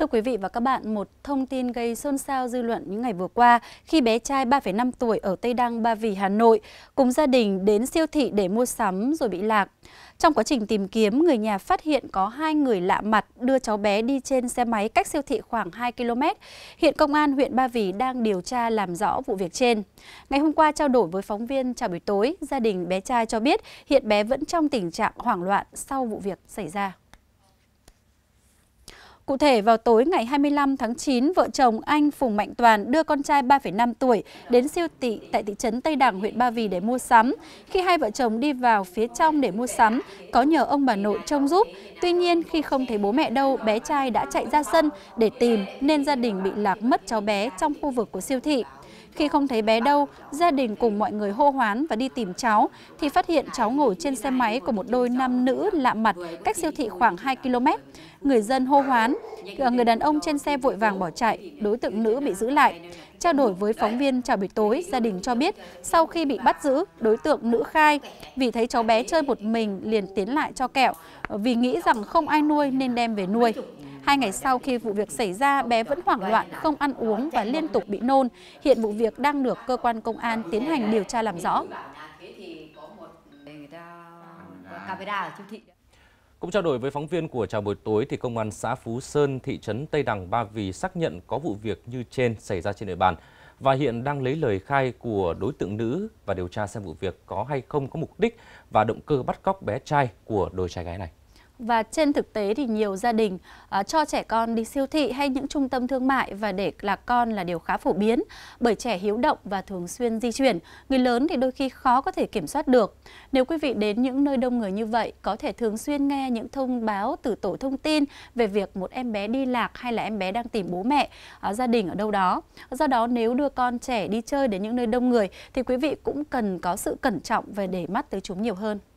Thưa quý vị và các bạn, một thông tin gây xôn xao dư luận những ngày vừa qua khi bé trai 3,5 tuổi ở Tây Đăng, Ba Vì, Hà Nội cùng gia đình đến siêu thị để mua sắm rồi bị lạc. Trong quá trình tìm kiếm, người nhà phát hiện có hai người lạ mặt đưa cháu bé đi trên xe máy cách siêu thị khoảng 2 km. Hiện Công an huyện Ba Vì đang điều tra làm rõ vụ việc trên. Ngày hôm qua trao đổi với phóng viên chào buổi tối, gia đình bé trai cho biết hiện bé vẫn trong tình trạng hoảng loạn sau vụ việc xảy ra. Cụ thể, vào tối ngày 25 tháng 9, vợ chồng anh Phùng Mạnh Toàn đưa con trai 3,5 tuổi đến siêu thị tại thị trấn Tây Đằng, huyện Ba Vì để mua sắm. Khi hai vợ chồng đi vào phía trong để mua sắm, có nhờ ông bà nội trông giúp. Tuy nhiên, khi không thấy bố mẹ đâu, bé trai đã chạy ra sân để tìm nên gia đình bị lạc mất cháu bé trong khu vực của siêu thị. Khi không thấy bé đâu, gia đình cùng mọi người hô hoán và đi tìm cháu, thì phát hiện cháu ngồi trên xe máy của một đôi nam nữ lạ mặt cách siêu thị khoảng 2 km. Người dân hô hoán, à, người đàn ông trên xe vội vàng bỏ chạy, đối tượng nữ bị giữ lại. Trao đổi với phóng viên chào buổi tối, gia đình cho biết sau khi bị bắt giữ, đối tượng nữ khai vì thấy cháu bé chơi một mình liền tiến lại cho kẹo, vì nghĩ rằng không ai nuôi nên đem về nuôi. Hai ngày sau khi vụ việc xảy ra, bé vẫn hoảng loạn, không ăn uống và liên tục bị nôn. Hiện vụ việc đang được cơ quan công an tiến hành điều tra làm rõ. Cũng trao đổi với phóng viên của Chào Buổi Tối thì Công an xã Phú Sơn, thị trấn Tây Đằng, Ba Vì xác nhận có vụ việc như trên xảy ra trên địa bàn và hiện đang lấy lời khai của đối tượng nữ và điều tra xem vụ việc có hay không có mục đích và động cơ bắt cóc bé trai của đôi trai gái này. Và trên thực tế thì nhiều gia đình à, cho trẻ con đi siêu thị hay những trung tâm thương mại và để là con là điều khá phổ biến bởi trẻ hiếu động và thường xuyên di chuyển. Người lớn thì đôi khi khó có thể kiểm soát được. Nếu quý vị đến những nơi đông người như vậy, có thể thường xuyên nghe những thông báo từ tổ thông tin về việc một em bé đi lạc hay là em bé đang tìm bố mẹ, à, gia đình ở đâu đó. Do đó nếu đưa con trẻ đi chơi đến những nơi đông người thì quý vị cũng cần có sự cẩn trọng về để mắt tới chúng nhiều hơn.